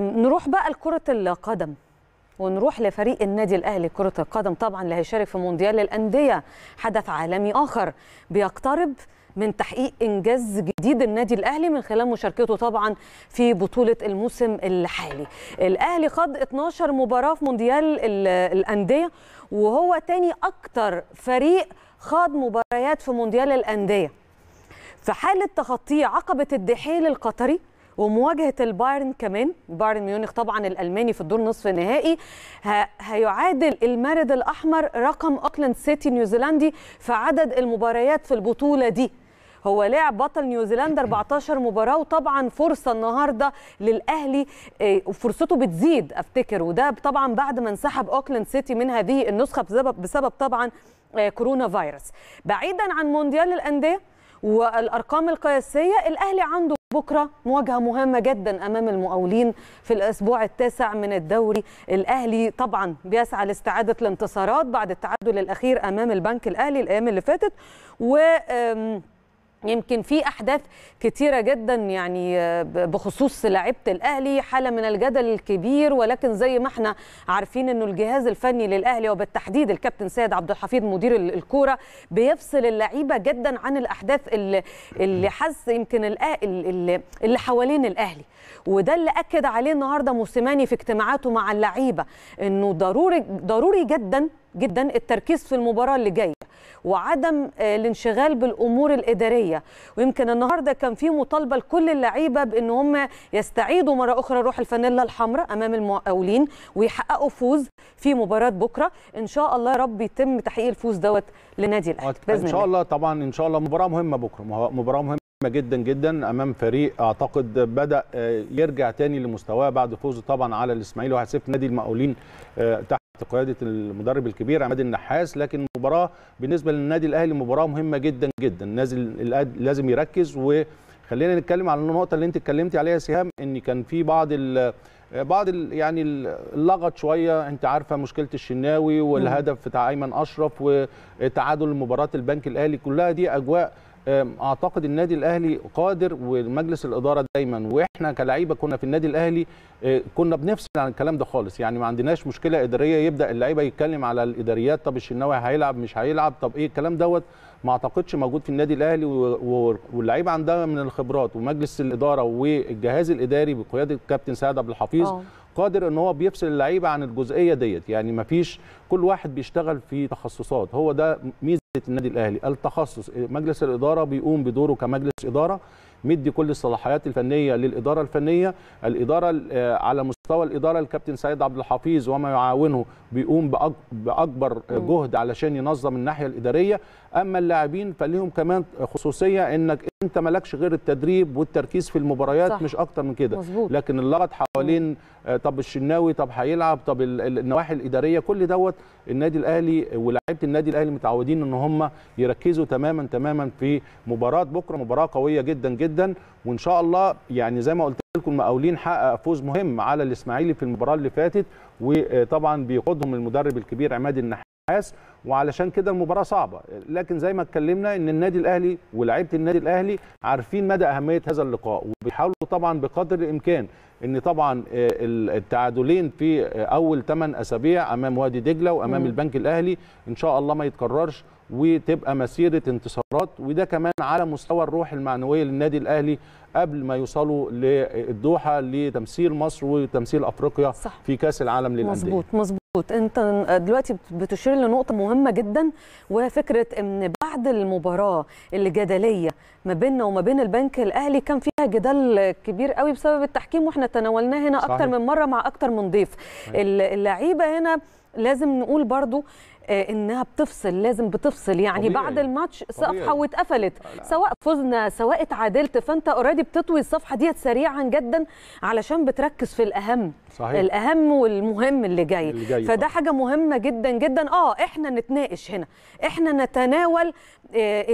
نروح بقى لكرة القدم ونروح لفريق النادي الاهلي كره القدم طبعا اللي هيشارك في مونديال الانديه حدث عالمي اخر بيقترب من تحقيق انجاز جديد النادي الاهلي من خلال مشاركته طبعا في بطوله الموسم الحالي الاهلي خاض 12 مباراه في مونديال الانديه وهو تاني اكتر فريق خاض مباريات في مونديال الانديه في حاله تخطي عقبه الدحيل القطري ومواجهه البايرن كمان بايرن ميونخ طبعا الالماني في الدور نصف النهائي هيعادل المارد الاحمر رقم اوكلاند سيتي نيوزيلندي في عدد المباريات في البطوله دي هو لعب بطل نيوزيلندا 14 مباراه وطبعا فرصه النهارده للاهلي آه، وفرصته بتزيد افتكر وده طبعا بعد ما انسحب اوكلاند سيتي من هذه النسخه بسبب بسبب طبعا آه، كورونا فيروس بعيدا عن مونديال الانديه والارقام القياسيه الاهلي عنده بكره مواجهه مهمه جدا امام المقاولين في الاسبوع التاسع من الدوري الاهلي طبعا بيسعى لاستعاده الانتصارات بعد التعادل الاخير امام البنك الاهلي الايام اللي فاتت و يمكن في احداث كتيره جدا يعني بخصوص لعيبه الاهلي حاله من الجدل الكبير ولكن زي ما احنا عارفين انه الجهاز الفني للاهلي وبالتحديد الكابتن سيد عبد الحفيظ مدير الكوره بيفصل اللعيبه جدا عن الاحداث اللي, اللي حس يمكن اللي حوالين الاهلي وده اللي اكد عليه النهارده موسيماني في اجتماعاته مع اللعيبه انه ضروري ضروري جدا جدا التركيز في المباراه اللي جايه وعدم آه، الانشغال بالامور الاداريه ويمكن النهارده كان في مطالبه لكل اللعيبه بان هم يستعيدوا مره اخرى روح الفانيلا الحمراء امام المقاولين ويحققوا فوز في مباراه بكره ان شاء الله يا رب يتم تحقيق الفوز دوت لنادي الاهلي ان شاء الله طبعا ان شاء الله مباراه مهمه بكره مباراه مهمه جدا جدا امام فريق اعتقد بدا آه، يرجع تاني لمستواه بعد فوزه طبعا على الاسماعيلي 1-0 نادي المقاولين آه، تحت قيادة المدرب الكبير عماد النحاس لكن مباراة بالنسبة للنادي الأهلي مباراة مهمة جدا جدا نازل لازم يركز وخلينا نتكلم على النقطة اللي أنت اتكلمتي عليها سهام إن كان في بعض الـ بعض الـ يعني اللغط شوية أنت عارفة مشكلة الشناوي والهدف بتاع أيمن أشرف وتعادل مباراة البنك الأهلي كلها دي أجواء اعتقد النادي الاهلي قادر ومجلس الاداره دايما واحنا كلعيبه كنا في النادي الاهلي أه، كنا بنفصل عن الكلام ده خالص يعني ما عندناش مشكله اداريه يبدا اللعيبه يتكلم على الاداريات طب الشناوي هيلعب مش هيلعب طب ايه الكلام دوت ما اعتقدش موجود في النادي الاهلي واللعيبه عندها من الخبرات ومجلس الاداره والجهاز الاداري بقياده الكابتن سعد عبد الحفيظ أوه. قادر ان هو بيفصل اللعيبه عن الجزئيه ديت يعني ما فيش كل واحد بيشتغل في تخصصات هو ده ميزه النادي الاهلي التخصص مجلس الاداره بيقوم بدوره كمجلس اداره مدي كل الصلاحيات الفنيه للاداره الفنيه الاداره آه، على مستوى الاداره الكابتن سيد عبد الحفيظ وما يعاونه بيقوم باكبر جهد علشان ينظم الناحيه الاداريه اما اللاعبين فليهم كمان خصوصيه انك انت مالكش غير التدريب والتركيز في المباريات صح. مش اكتر من كده لكن اللغط حوالين آه، طب الشناوي طب هيلعب طب النواحي الاداريه كل دوت النادي الاهلي ولاعيبه النادي الاهلي متعودين ان هم يركزوا تماما تماما في مباراه بكره مباراه قويه جدا جدا وان شاء الله يعني زي ما قلت لكم مقاولين حقق فوز مهم على الاسماعيلي في المباراه اللي فاتت وطبعا بيقودهم المدرب الكبير عماد النحاس وعلشان كده المباراه صعبه لكن زي ما اتكلمنا ان النادي الاهلي ولاعيبه النادي الاهلي عارفين مدى اهميه هذا اللقاء وبيحاولوا طبعا بقدر الامكان ان طبعا التعادلين في اول 8 اسابيع امام وادي دجله وامام م. البنك الاهلي ان شاء الله ما يتكررش وتبقى مسيره انتصارات وده كمان على مستوى الروح المعنويه للنادي الاهلي قبل ما يوصلوا للدوحه لتمثيل مصر وتمثيل افريقيا صح. في كاس العالم للانديه مظبوط مظبوط انت دلوقتي بتشير لنقطه مهمه جدا وفكره ان بعد المباراه الجدليه ما بيننا وما بين البنك الاهلي كان فيها جدل كبير قوي بسبب التحكيم واحنا تناولناه هنا اكتر من مره مع اكتر من ضيف اللعيبه هنا لازم نقول برضو آه، انها بتفصل لازم بتفصل يعني طبيعي. بعد الماتش صفحه واتقفلت سواء فزنا سواء اتعادلت فانت اوريدي بتطوي الصفحه ديت سريعا جدا علشان بتركز في الاهم صحيح. الاهم والمهم اللي جاي, اللي جاي فده صح. حاجه مهمه جدا جدا اه احنا نتناقش هنا احنا نتناول آه،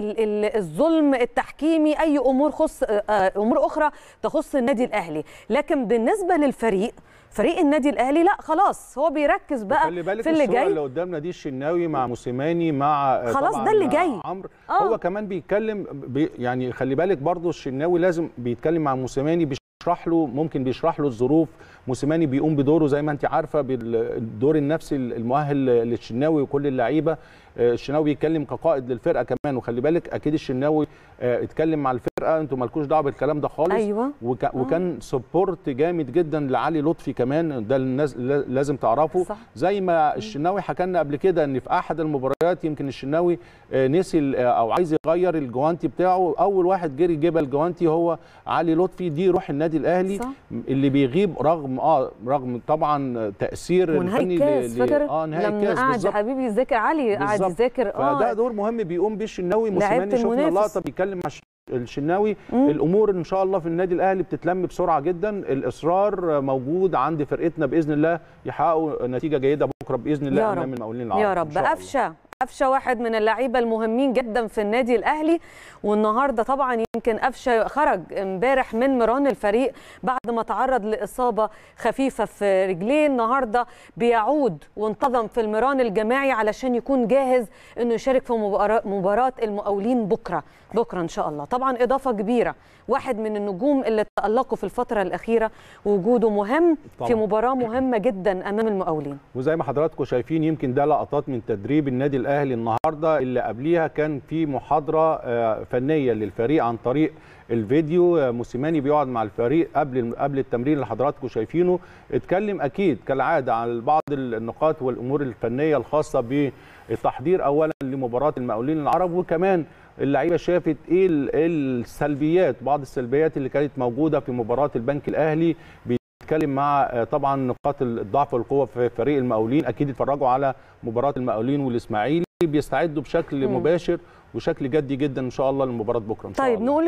الظلم التحكيمي اي امور خص آه، امور اخرى تخص النادي الاهلي لكن بالنسبه للفريق فريق النادي الاهلي لا خلاص هو بيركز بقى خلي بالك في اللي جاي اللي قدامنا دي الشناوي مع موسيماني مع آه، خلاص ده اللي جاي عمرو آه. هو كمان بيتكلم بي يعني خلي بالك برضو الشناوي لازم بيتكلم مع موسيماني بيشرح له ممكن بيشرح له الظروف موسيماني بيقوم بدوره زي ما انت عارفه بالدور النفسي المؤهل للشناوي وكل اللعيبه آه، الشناوي يتكلم كقائد للفرقه كمان وخلي بالك اكيد الشناوي آه، اتكلم مع الفرقه انتوا مالكوش دعوه بالكلام ده خالص أيوة. وك آه. وكان سبورت جامد جدا لعلي لطفي كمان ده الناس لازم تعرفه صح. زي ما الشناوي حكى لنا قبل كده ان في احد المباريات يمكن الشناوي آه، نسي او عايز يغير الجوانتي بتاعه اول واحد جري جبل الجوانتي هو علي لطفي دي روح النادي الاهلي صح. اللي بيغيب رغم اه رغم طبعا تاثير الفني ونهائي الكاس اه نهائي الكاس لما قعد حبيبي ذاكر علي قعد نادي اه فده دور مهم بيقوم بيه الشناوي موسيماني شفنا اللقطه بيتكلم مع الشناوي مم. الامور ان شاء الله في النادي الاهلي بتتلم بسرعه جدا الاصرار موجود عند فرقتنا باذن الله يحققوا نتيجه جيده بكره باذن الله امام المقاولين العرب يا رب قفشه قفشه واحد من اللعيبه المهمين جدا في النادي الاهلي والنهارده طبعا يمكن قفشه خرج امبارح من مران الفريق بعد ما تعرض لاصابه خفيفه في رجليه النهارده بيعود وانتظم في المران الجماعي علشان يكون جاهز انه يشارك في مباراه المقاولين بكره بكره ان شاء الله طبعا اضافه كبيره واحد من النجوم اللي تألقوا في الفترة الأخيرة وجوده مهم طبعا. في مباراة مهمة جدا أمام المقاولين وزي ما حضراتكم شايفين يمكن ده لقطات من تدريب النادي الأهلي النهاردة اللي قبليها كان في محاضرة آه، فنية للفريق عن طريق الفيديو آه، موسيماني بيقعد مع الفريق قبل قبل التمرين اللي حضراتكم شايفينه اتكلم اكيد كالعاده عن بعض النقاط والامور الفنيه الخاصه بالتحضير اولا لمباراه المقاولين العرب وكمان اللعيبه شافت إيه, ايه السلبيات بعض السلبيات اللي كانت موجوده في مباراه البنك الاهلي بيتكلم مع آه، طبعا نقاط الضعف والقوه في فريق المقاولين اكيد اتفرجوا على مباراه المقاولين والاسماعيلي بيستعدوا بشكل مباشر وشكل جدي جدا ان شاء الله لمباراه بكره ان شاء طيب الله. نقول